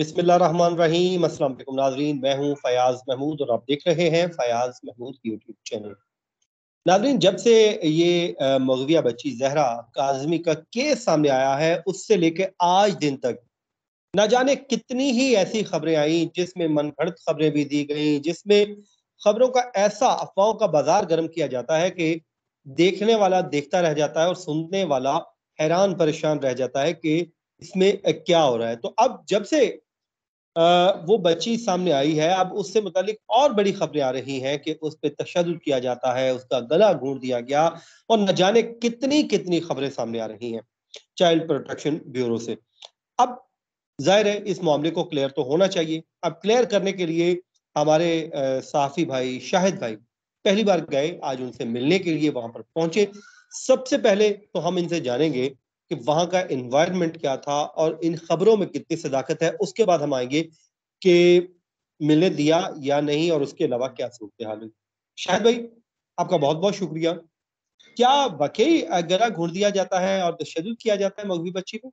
बिस्मिल्लाम असलम नाजरीन मैं हूँ फयाज महमूद और आप देख रहे हैं फयाज महमूद की यूट्यूब चैनल नाजरीन जब से ये मगविया बच्ची जहरा काजमी का केस सामने आया है उससे लेके आज दिन तक ना जाने कितनी ही ऐसी खबरें आई जिसमें मनगढ़ खबरें भी दी गई जिसमें खबरों का ऐसा अफवाहों का बाजार गर्म किया जाता है कि देखने वाला देखता रह जाता है और सुनने वाला हैरान परेशान रह जाता है कि इसमें क्या हो रहा है तो अब जब से वो बच्ची सामने आई है अब उससे मुतालिक और बड़ी खबरें आ रही हैं कि उस पर तशद किया जाता है उसका गला घोड़ दिया गया और न जाने कितनी कितनी खबरें सामने आ रही हैं चाइल्ड प्रोटेक्शन ब्यूरो से अब जाहिर है इस मामले को क्लियर तो होना चाहिए अब क्लियर करने के लिए हमारे साफी भाई शाहिद भाई पहली बार गए आज उनसे मिलने के लिए वहां पर पहुंचे सबसे पहले तो हम इनसे जानेंगे कि वहां का इन्वायरमेंट क्या था और इन खबरों में कितनी सदाकत है उसके बाद हम आएंगे कि मिलने दिया या नहीं और उसके अलावा क्या सूरत हाल हुई शायद भाई आपका बहुत बहुत शुक्रिया क्या वाकई गला घूर दिया जाता है और शेड्यूल किया जाता है मगवी बच्ची को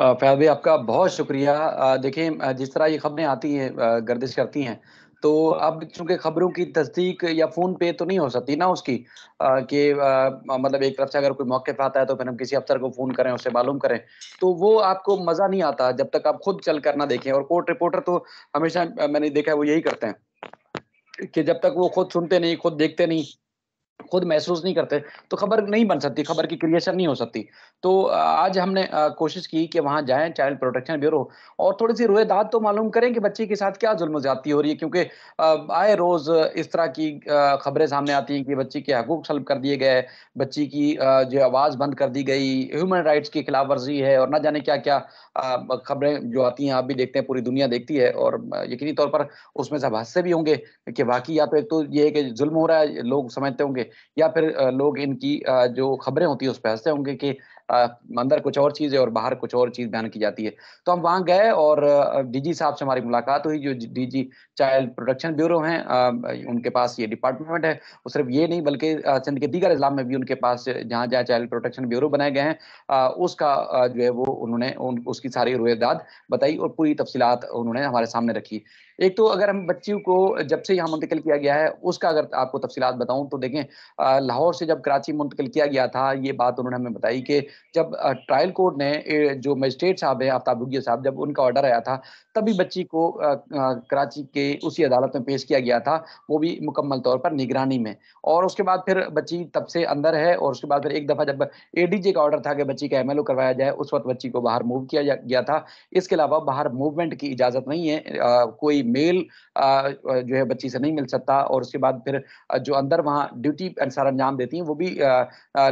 फैज भाई आपका बहुत शुक्रिया देखिए जिस तरह ये खबरें आती हैं गर्दिश करती हैं तो अब चूंकि खबरों की तस्दीक या फोन पे तो नहीं हो सकती ना उसकी कि मतलब एक तरफ से अगर कोई मौके पर आता है तो फिर हम किसी अफसर को फोन करें उससे मालूम करें तो वो आपको मजा नहीं आता जब तक आप खुद चल कर ना देखें और कोर्ट रिपोर्टर तो हमेशा मैंने देखा है वो यही करते हैं कि जब तक वो खुद सुनते नहीं खुद देखते नहीं खुद महसूस नहीं करते तो खबर नहीं बन सकती खबर की क्रिएशन नहीं हो सकती तो आज हमने कोशिश की कि वहाँ जाएं चाइल्ड प्रोटेक्शन ब्यूरो और थोड़ी सी रोएदाद तो मालूम करें कि बच्चे के साथ क्या जुल्म ज्यादा हो रही है क्योंकि आए रोज़ इस तरह की खबरें सामने आती हैं कि बच्ची के हकूक सलब कर दिए गए बच्ची की जो आवाज़ बंद कर दी गई ह्यूमन राइट्स की खिलाफ वर्जी है और ना जाने क्या क्या खबरें जो आती हैं आप भी देखते हैं पूरी दुनिया देखती है और यकीनी तौर पर उसमें सब हादसे भी होंगे कि वाकई या तो एक तो ये है कि जुल्म हो रहा है लोग समझते होंगे या फिर लोग इनकी जो खबरें होती है उस पर हंसते होंगे कि अंदर कुछ और चीज़ है और बाहर कुछ और चीज़ बयान की जाती है तो हम वहाँ गए और डीजी साहब से हमारी मुलाकात हुई जो डीजी चाइल्ड प्रोटेक्शन ब्यूरो हैं उनके पास ये डिपार्टमेंट है वो सिर्फ ये नहीं बल्कि सिंध के दीगर इस्लाम में भी उनके पास जहाँ जहाँ चाइल्ड प्रोटेक्शन ब्यूरो बनाए गए हैं उसका जो है वो उन्होंने उन, उसकी सारी रुएदाद बताई और पूरी तफसीत उन्होंने हमारे सामने रखी एक तो अगर हम बच्चियों को जब से यहाँ मुंतकिल किया गया है उसका अगर आपको तफसीत बताऊँ तो देखें लाहौर से जब कराची मुंतकिल किया गया था ये बात उन्होंने हमें बताई कि जब ट्रायल कोर्ट ने जो मजिस्ट्रेट साहब है आफ्ताब रुगिया साहब जब उनका ऑर्डर आया था तभी बच्ची को कराची के उसी अदालत में पेश किया गया था वो भी मुकम्मल तौर पर निगरानी में और उसके बाद फिर बच्ची तब से अंदर है और उसके बाद फिर एक दफ़ा जब एडीजे का ऑर्डर था कि बच्ची का ओ करवाया जाए उस वक्त बच्ची को बाहर मूव किया गया था इसके अलावा बाहर मूवमेंट की इजाज़त नहीं है कोई मेल जो है बच्ची से नहीं मिल सकता और उसके बाद फिर जो अंदर वहाँ ड्यूटी सर अंजाम देती हैं वो भी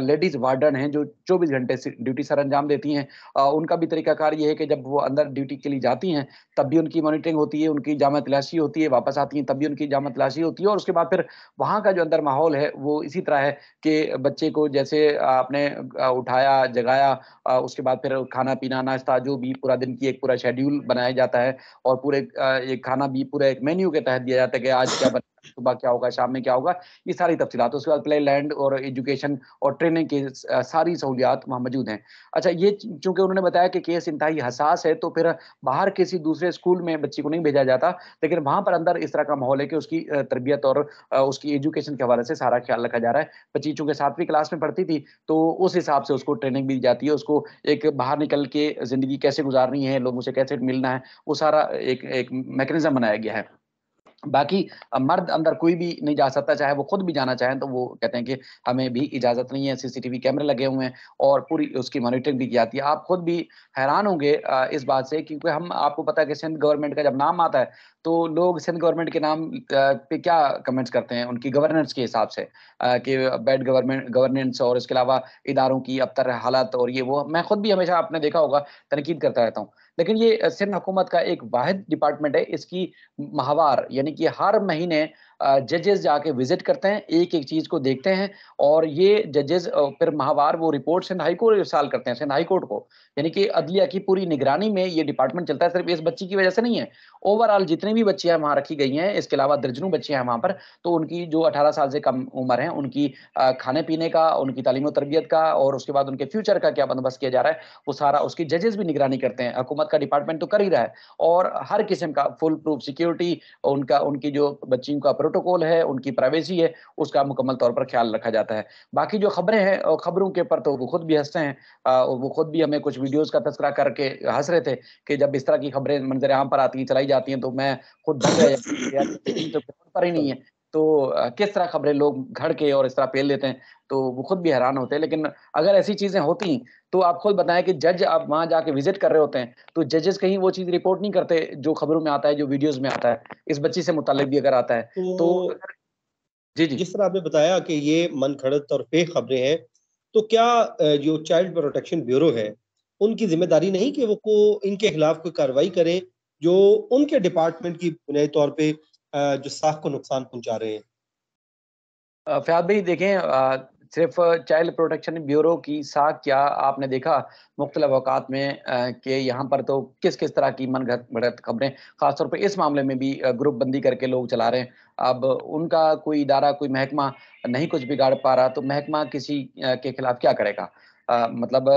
लेडीज़ वार्डन हैं जो चौबीस घंटे ड्यूटी सर अंजाम देती हैं उनका भी तरीकाकार ये है कि जब वो अंदर ड्यूटी के लिए जाती हैं तब भी उनकी मॉनिटरिंग होती है उनकी जामा तलाशी होती है वापस आती हैं तब भी उनकी जामा तलाशी होती है और उसके बाद फिर वहाँ का जो अंदर माहौल है वो इसी तरह है कि बच्चे को जैसे आपने उठाया जगाया उसके बाद फिर खाना पीना नाश्ता जो भी पूरा दिन की एक पूरा शेड्यूल बनाया जाता है और पूरे एक खाना भी पूरा एक मेन्यू के तहत दिया जाता है कि आज क्या बना सुबह क्या होगा शाम में क्या होगा ये सारी तफसीत उसके बाद प्ले लैंड और एजुकेशन और ट्रेनिंग की सारी सहूलियात वहाँ मौजूद हैं अच्छा ये चूंकि उन्होंने बताया कि केस इंतहाई हसास है तो फिर बाहर किसी दूसरे स्कूल में बच्ची को नहीं भेजा जाता लेकिन वहाँ पर अंदर इस तरह का माहौल है कि उसकी तरबियत और उसकी एजुकेशन के हवाले से सारा ख्याल रखा जा रहा है बच्ची चूंकि सातवीं क्लास में पढ़ती थी तो उस हिसाब से उसको ट्रेनिंग दी जाती है उसको एक बाहर निकल के ज़िंदगी कैसे गुजारनी है लोगों से कैसे मिलना है वो सारा एक एक मैकेनिज्म बनाया गया है बाकी मर्द अंदर कोई भी नहीं जा सकता चाहे वो खुद भी जाना चाहें तो वो कहते हैं कि हमें भी इजाज़त नहीं है सीसीटीवी कैमरे लगे हुए हैं और पूरी उसकी मॉनिटरिंग भी की जाती है आप खुद भी हैरान होंगे इस बात से क्योंकि हम आपको पता है कि सिंध गवर्नमेंट का जब नाम आता है तो लोग सिंध गवर्नमेंट के नाम पे क्या कमेंट्स करते हैं उनकी गवर्नेंस के हिसाब से कि बैड गवर्नमेंट गवर्नेंस और इसके अलावा इदारों की अब तर हालत और ये वो मैं खुद भी हमेशा आपने देखा होगा तनकीद करता रहता हूँ लेकिन ये सिंध हुकूमत का एक वाद डिपार्टमेंट है इसकी माहवार यानी कि हर महीने जजेस जाके विजिट करते हैं एक एक चीज को देखते हैं और ये जजेस फिर माहवार वो रिपोर्ट सिंध हाई कोर्ट साल करते हैं सिंध हाई कोर्ट को यानी कि अदलिया की पूरी निगरानी में ये डिपार्टमेंट चलता है सिर्फ इस बच्ची की वजह से नहीं है ओवरऑल जितनी भी बच्चियां वहां रखी गई हैं इसके अलावा दर्जनों बच्चियां हैं वहां पर तो उनकी जो अठारह साल से कम उम्र है उनकी खाने पीने का उनकी तालीम तरबियत का और उसके बाद उनके फ्यूचर का क्या बंदोबस्त किया जा रहा है वो सारा उसकी जजेस भी निगरानी करते हैं हुकूमत का डिपार्टमेंट तो कर ही रहा है और हर किस्म का फुल प्रूफ सिक्योरिटी उनका उनकी जो बच्चियों का प्रोटोकॉल है उनकी प्राइवेसी है उसका मुकम्मल तौर पर ख्याल रखा जाता है बाकी जो खबरें हैं खबरों के ऊपर तो वो खुद भी हंसते हैं वो खुद भी हमें कुछ वीडियोज़ का तस्करा करके हंस रहे थे कि जब इस तरह की खबरें मंजर आम पर आती हैं चलाई जाती हैं तो मैं खुद तो पर ही नहीं है तो किस तरह खबरें लोग घड़ के और इस तरह पेल देते हैं तो वो खुद भी हैरान होते हैं लेकिन अगर ऐसी चीजें होती तो आप खुद बताएं कि जज आप वहां जाके विजिट कर रहे होते हैं तो जजेस कहीं वो चीज रिपोर्ट नहीं करते जो खबरों में आता है जो वीडियोस में आता है इस बच्ची से मुतालिक भी अगर आता है तो, तो जी जी जिस तरह आपने बताया कि ये मन खड़त और फेक खबरें हैं तो क्या जो चाइल्ड प्रोटेक्शन ब्यूरो है उनकी जिम्मेदारी नहीं कि वो को इनके खिलाफ कोई कार्रवाई करे जो उनके डिपार्टमेंट की बुनियादी तौर पे जो साख को नुकसान पहुंचा रहे हैं फयाद भाई देखें सिर्फ चाइल्ड प्रोटेक्शन ब्यूरो की साख क्या आपने देखा मुख्तल अवकात में कि यहाँ पर तो किस किस तरह की मन घट खबरें खासतौर पर इस मामले में भी ग्रुप बंदी करके लोग चला रहे हैं अब उनका कोई इदारा कोई महकमा नहीं कुछ बिगाड़ पा रहा तो महकमा किसी के खिलाफ क्या करेगा आ, मतलब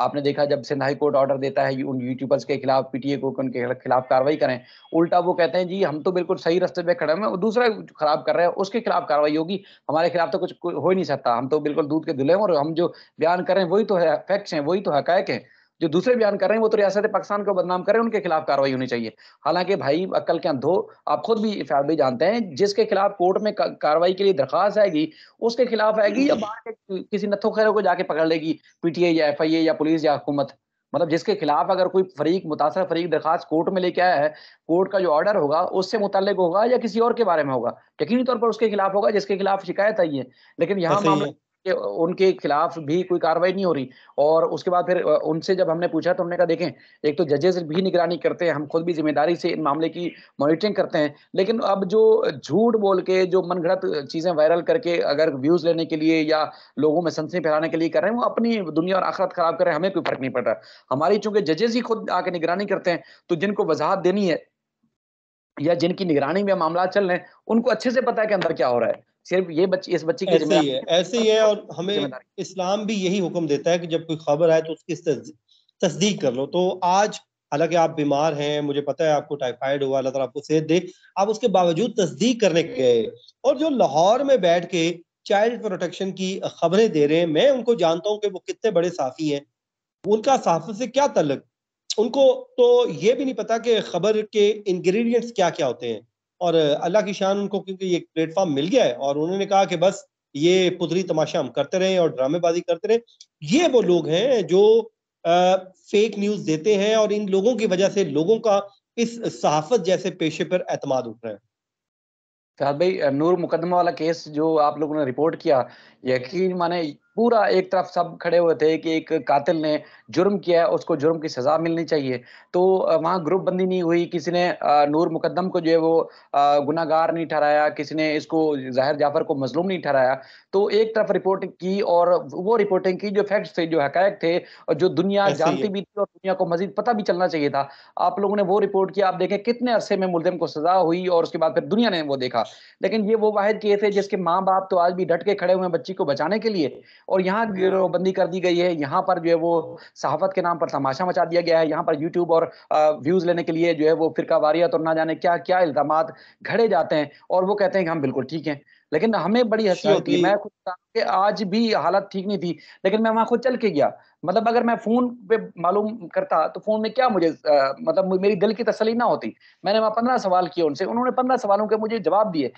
आपने देखा जब सिंध हाई कोर्ट ऑर्डर देता है उन यूट्यूबर्स के खिलाफ पीटीए को उनके खिलाफ कार्रवाई करें उल्टा वो कहते हैं जी हम तो बिल्कुल सही रास्ते पे खड़े हैं और दूसरा खराब कर रहे हैं उसके खिलाफ कार्रवाई होगी हमारे खिलाफ तो कुछ हो ही नहीं सकता हम तो बिल्कुल दूध के धुले हैं और हम जो बयान करें वही तो है फैक्ट्स हैं वही तो हकैक है जो दूसरे बयान कर रहे हैं वो तो रियासत पाकिस्तान को बदनाम कर रहे हैं उनके खिलाफ कार्रवाई होनी चाहिए हालांकि भाई अक्कल के अंधो आप खुद भी फैमिली जानते हैं जिसके खिलाफ कोर्ट में कार्रवाई के लिए दरखास्त आएगी उसके खिलाफ आएगी या बाहर के किसी नथो खैरों को जाके पकड़ लेगी पीटीआई या एफ या पुलिस या हुकूमत मतलब जिसके खिलाफ अगर कोई फरीक मुतासर फरीक दरखास्त कोर्ट में लेके आया है कोर्ट का जो ऑर्डर होगा उससे मुतल होगा या किसी और के बारे में होगा यकीनी तौर पर उसके खिलाफ होगा जिसके खिलाफ शिकायत आई है लेकिन यहाँ मामला कि उनके खिलाफ भी कोई कार्रवाई नहीं हो रही और उसके बाद फिर उनसे जब हमने पूछा तो हमने कहा देखें एक तो जजेस भी निगरानी करते हैं हम खुद भी जिम्मेदारी से इन मामले की मॉनिटरिंग करते हैं लेकिन अब जो झूठ बोल के जो मनगढ़ंत चीज़ें वायरल करके अगर व्यूज़ लेने के लिए या लोगों में सनसनी फैलाने के लिए कर रहे हैं वो अपनी दुनिया और आखरत ख़राब कर रहे हैं हमें कोई फ़र्क नहीं पड़ रहा हमारी चूंकि जजेस ही खुद आके निगरानी करते हैं तो जिनको वजाहत देनी है या जिनकी निगरानी में मामला चल रहे हैं उनको अच्छे से पता है कि अंदर क्या हो रहा है सिर्फ ये बच्चे इस बच्चे की ऐसे ही है ऐसे ही है और हमें इस्लाम भी यही हुक्म देता है कि जब कोई खबर आए तो उसकी तस्दीक कर लो तो आज हालांकि आप बीमार हैं मुझे पता है आपको टाइफाइड हुआ अल्लाह ताला आपको सेहत दे आप उसके बावजूद तस्दीक करने गए और जो लाहौर में बैठ के चाइल्ड प्रोटेक्शन की खबरें दे रहे हैं मैं उनको जानता हूँ कि वो कितने बड़े साफी हैं उनका साफत से क्या तलक उनको तो ये भी नहीं पता कि खबर के इंग्रेडिएंट्स क्या क्या होते हैं और अल्लाह की शान उनको क्योंकि ये प्लेटफॉर्म मिल गया है और उन्होंने कहा कि बस ये पुतरी तमाशा हम करते रहे और ड्रामेबाजी करते रहे ये वो लोग हैं जो आ, फेक न्यूज देते हैं और इन लोगों की वजह से लोगों का इस सहाफत जैसे पेशे पर एतमाद उठ रहे हैं भाई नूर मुकदमा वाला केस जो आप लोगों ने रिपोर्ट किया यकीन माने पूरा एक तरफ सब खड़े हुए थे कि एक कातिल ने जुर्म किया है उसको जुर्म की सजा मिलनी चाहिए तो वहाँ ग्रुप बंदी नहीं हुई किसी ने नूर मुकदम को जो है वो गुनागार नहीं ठहराया किसी ने इसको जाहिर जाफर को मजलूम नहीं ठहराया तो एक तरफ रिपोर्टिंग की और वो रिपोर्टिंग की जो फैक्ट्स थे जो हकैक थे और जो दुनिया जानती भी थी और दुनिया को मजीद पता भी चलना चाहिए था आप लोगों ने वो रिपोर्ट किया आप देखें कितने अरसे में मुलजिम को सजा हुई और उसके बाद फिर दुनिया ने वो देखा लेकिन ये वो वाहिद किए थे जिसके माँ बाप तो आज भी डट के खड़े हुए हैं बच्ची को बचाने के लिए और यहाँ हाँ। बंदी कर दी गई है यहाँ पर जो है वो सहाफत के नाम पर तमाशा मचा दिया गया है यहाँ पर यूट्यूब और व्यूज लेने के लिए जो है वो फिर वारियत तो और ना जाने क्या क्या इल्जाम घड़े जाते हैं और वो कहते हैं कि हम बिल्कुल ठीक हैं लेकिन हमें बड़ी हंसी होती है मैं खुद के आज भी हालत ठीक नहीं थी लेकिन मैं वहां खुद चल के गया मतलब अगर मैं फोन पे मालूम करता तो फोन में क्या मुझे आ, मतलब मेरी दिल की तसली ना होती मैंने वहां पंद्रह सवाल किए उनसे उन्होंने पंद्रह सवालों के मुझे जवाब दिए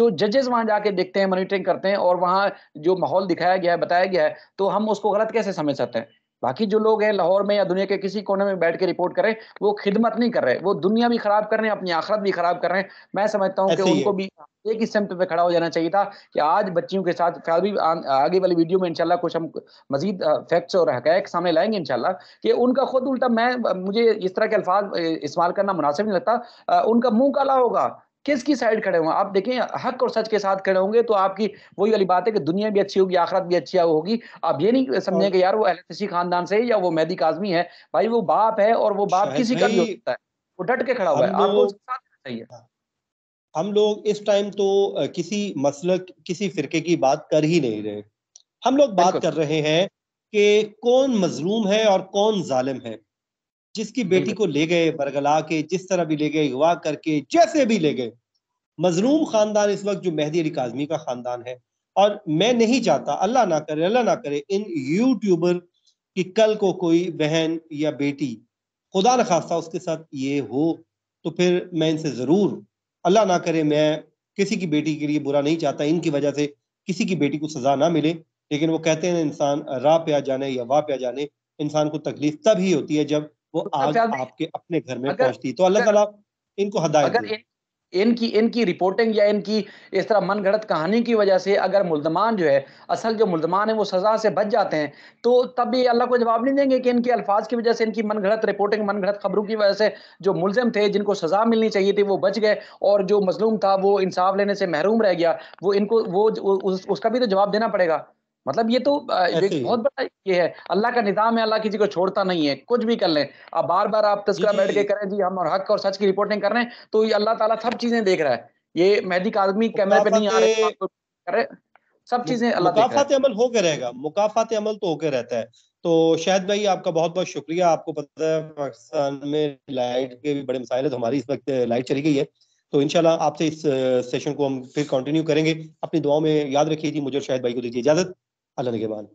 जो जजेस वहां जाके देखते हैं मॉनिटरिंग करते हैं और वहां जो माहौल दिखाया गया है बताया गया है तो हम उसको गलत कैसे समझ सकते हैं बाकी जो लोग हैं लाहौर में या दुनिया के किसी कोने में बैठ के रिपोर्ट करें वो खिदमत नहीं कर रहे वो दुनिया भी खराब कर रहे हैं अपनी आखरत भी खराब कर रहे हैं मैं समझता हूँ कि उनको भी एक ही सिमत पे खड़ा हो जाना चाहिए था कि आज बच्चियों के साथ ख्याल भी आगे वाली वीडियो में इंशाल्लाह कुछ हम मजीद फैक्ट्स और हकैक सामने लाएंगे इंशाल्लाह कि उनका खुद उल्टा मैं मुझे इस तरह के अल्फाज इस्तेमाल करना मुनासिब नहीं लगता उनका मुंह काला होगा किसकी साइड खड़े होंगे आप देखें हक और सच के साथ खड़े होंगे तो आपकी वही वाली बात है कि दुनिया भी अच्छी होगी आखरत भी अच्छी होगी आप ये नहीं समझे कि यार वो एहलसी खानदान से है या वो मैदी काजमी है भाई वो बाप है और वो बाप किसी का भी हो सकता है वो डट के खड़ा हुआ है आपको चाहिए हाँ। हम लोग इस टाइम तो किसी मसलक किसी फिरके की बात कर ही नहीं रहे हम लोग बात कर रहे हैं कि कौन मजलूम है और कौन जालिम है जिसकी बेटी को ले गए बरगला के जिस तरह भी ले गए अगवा करके जैसे भी ले गए मजलूम खानदान इस वक्त जो मेहदी अली काजमी का खानदान है और मैं नहीं चाहता अल्लाह ना करे अल्लाह ना करे इन यूट्यूबर की कल को कोई बहन या बेटी खुदा न खास्ता उसके साथ ये हो तो फिर मैं इनसे ज़रूर अल्लाह ना करे मैं किसी की बेटी के लिए बुरा नहीं चाहता इनकी वजह से किसी की बेटी को सज़ा ना मिले लेकिन वो कहते हैं इंसान राह पे आ जाने या वाह पे आ जाने इंसान को तकलीफ तब ही होती है जब वो तो आज आपके अपने घर में पहुंचती तो अल्लाह ताला इनको हदायत इनकी इनकी रिपोर्टिंग या इनकी इस तरह मन गढ़त कहानी की वजह से अगर मुल्जमान जो है असल जो मुलजमान है वो सज़ा से बच जाते हैं तो तब ये अल्लाह को जवाब नहीं देंगे कि इनके अल्फाज की वजह से इनकी मन गढ़त रिपोर्टिंग मन गढ़त खबरों की वजह से जो मुलजम थे जिनको सज़ा मिलनी चाहिए थी वो बच गए और जो मजलूम था वो इंसाफ लेने से महरूम रह गया वो इनको वो उस, उसका भी तो जवाब देना पड़ेगा मतलब ये तो एक बहुत बड़ा ये है अल्लाह का निज़ाम है अल्लाह किसी को छोड़ता नहीं है कुछ भी कर लें आप बार बार आप तस्करा बैठ के करें जी हम और हक और सच की रिपोर्टिंग कर रहे हैं तो अल्लाह ताला सब चीजें देख रहा है ये मेहदी का आदमी कैमरे पे नहीं आ रहे तो तो सब चीजें अल्लाह मुकाफात अमल होके रहेगा मुकाफात अमल तो होके रहता है तो शायद भाई आपका बहुत बहुत शुक्रिया आपको पता है पाकिस्तान में लाइट के भी बड़े मसाइल है तो हमारी इस वक्त लाइट चली गई है तो इनशाला आपसे इस सेशन को हम फिर कंटिन्यू करेंगे अपनी दुआओं में याद रखिए जी मुझे शायद भाई को दीजिए इजाजत على الجبال